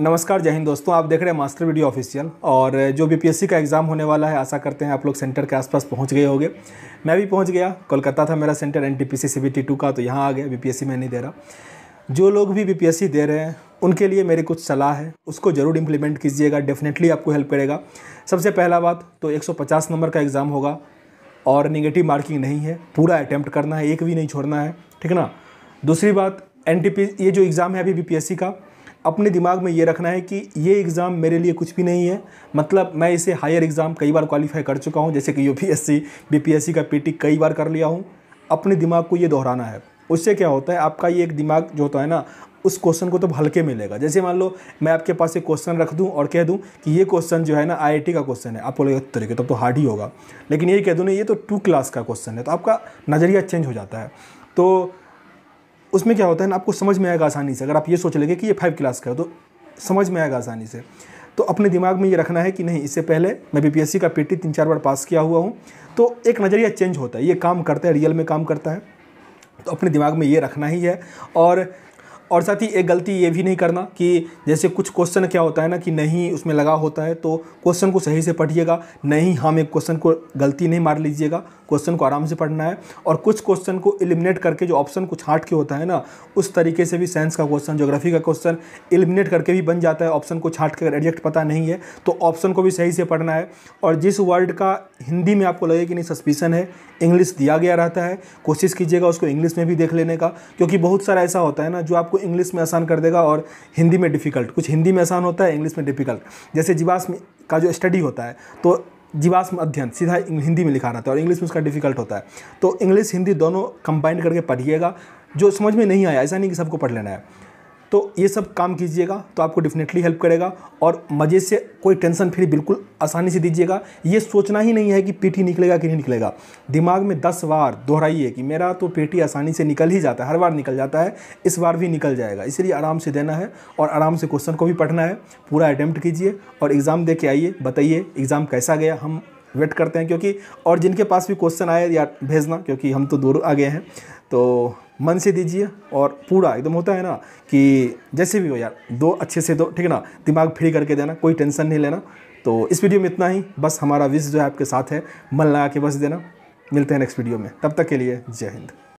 नमस्कार जय हिंद दोस्तों आप देख रहे हैं मास्टर वीडियो ऑफिशियल और जो बीपीएससी का एग्ज़ाम होने वाला है आशा करते हैं आप लोग सेंटर के आसपास पहुंच गए होंगे मैं भी पहुंच गया कोलकाता था मेरा सेंटर एन टी पी का तो यहाँ आ गया बीपीएससी में नहीं दे रहा जो लोग भी बीपीएससी दे रहे हैं उनके लिए मेरी कुछ सलाह है उसको ज़रूर इम्प्लीमेंट कीजिएगा डेफिनेटली आपको हेल्प करेगा सबसे पहला बात तो एक नंबर का एग्ज़ाम होगा और निगेटिव मार्किंग नहीं है पूरा अटैम्प्ट करना है एक भी नहीं छोड़ना है ठीक ना दूसरी बात एन ये जो एग्ज़ाम है अभी बी का अपने दिमाग में ये रखना है कि ये एग्ज़ाम मेरे लिए कुछ भी नहीं है मतलब मैं इसे हायर एग्ज़ाम कई बार क्वालिफाई कर चुका हूँ जैसे कि यू बीपीएससी का पीटी कई बार कर लिया हूँ अपने दिमाग को ये दोहराना है उससे क्या होता है आपका ये एक दिमाग जो होता है ना उस क्वेश्चन को तो हल्के मिलेगा जैसे मान लो मैं आपके पास एक क्वेश्चन रख दूँ और कह दूँ कि ये क्वेश्चन जो है ना आईआईटी का क्वेश्चन है आपको लगेगा तरीके तब तो, तो हार्ड ही होगा लेकिन ये कह दूँ ना ये तो टू क्लास का क्वेश्चन है तो आपका नज़रिया चेंज हो जाता है तो उसमें क्या होता है ना आपको समझ में आएगा आसानी से अगर आप ये सोच लेंगे कि ये फाइव क्लास का है तो समझ में आएगा आसानी से तो अपने दिमाग में ये रखना है कि नहीं इससे पहले मैं बीपीएससी का पीटी तीन चार बार पास किया हुआ हूँ तो एक नज़रिया चेंज होता है ये काम करता है रियल में काम करता है तो अपने दिमाग में ये रखना ही है और और साथ ही एक गलती ये भी नहीं करना कि जैसे कुछ क्वेश्चन क्या होता है ना कि नहीं उसमें लगा होता है तो क्वेश्चन को सही से पढ़िएगा नहीं हम एक क्वेश्चन को गलती नहीं मार लीजिएगा क्वेश्चन को आराम से पढ़ना है और कुछ क्वेश्चन को इलिमिनेट करके जो ऑप्शन कुछ छाट के होता है ना उस तरीके से भी साइंस का क्वेश्चन जोग्राफी का क्वेश्चन एलिमिनेट करके भी बन जाता है ऑप्शन को छाट कर एडजेक्ट पता नहीं है तो ऑप्शन को भी सही से पढ़ना है और जिस वर्ड का हिंदी में आपको लगे कि नहीं सस्पिशन है इंग्लिश दिया गया रहता है कोशिश कीजिएगा उसको इंग्लिश में भी देख लेने का क्योंकि बहुत सारा ऐसा होता है ना जो आपको आपको इंग्लिश में आसान कर देगा और हिंदी में डिफ़िकल्ट कुछ हिंदी में आसान होता है इंग्लिश में डिफ़िकल्ट जैसे जीवाश्म का जो स्टडी होता है तो जीवाश्म अध्ययन सीधा हिंदी में लिखा रहता है और इंग्लिश में उसका डिफ़िकल्ट होता है तो इंग्लिश हिंदी दोनों कंबाइंड करके पढ़िएगा जो समझ में नहीं आया ऐसा नहीं कि सबको पढ़ लेना है तो ये सब काम कीजिएगा तो आपको डेफिनेटली हेल्प करेगा और मज़े से कोई टेंशन फ्री बिल्कुल आसानी से दीजिएगा ये सोचना ही नहीं है कि पेटी निकलेगा कि नहीं निकलेगा दिमाग में दस बार दोहराइए कि मेरा तो पेटी आसानी से निकल ही जाता है हर बार निकल जाता है इस बार भी निकल जाएगा इसलिए आराम से देना है और आराम से क्वेश्चन को भी पढ़ना है पूरा अटैम्प्ट कीजिए और एग्ज़ाम दे के आइए बताइए एग्ज़ाम कैसा गया हम वेट करते हैं क्योंकि और जिनके पास भी क्वेश्चन आए या भेजना क्योंकि हम तो दूर आ गए हैं तो मन से दीजिए और पूरा एकदम होता है ना कि जैसे भी हो यार दो अच्छे से दो ठीक है ना दिमाग फ्री करके देना कोई टेंशन नहीं लेना तो इस वीडियो में इतना ही बस हमारा विश जो है आपके साथ है मन लगा के बस देना मिलते हैं नेक्स्ट वीडियो में तब तक के लिए जय हिंद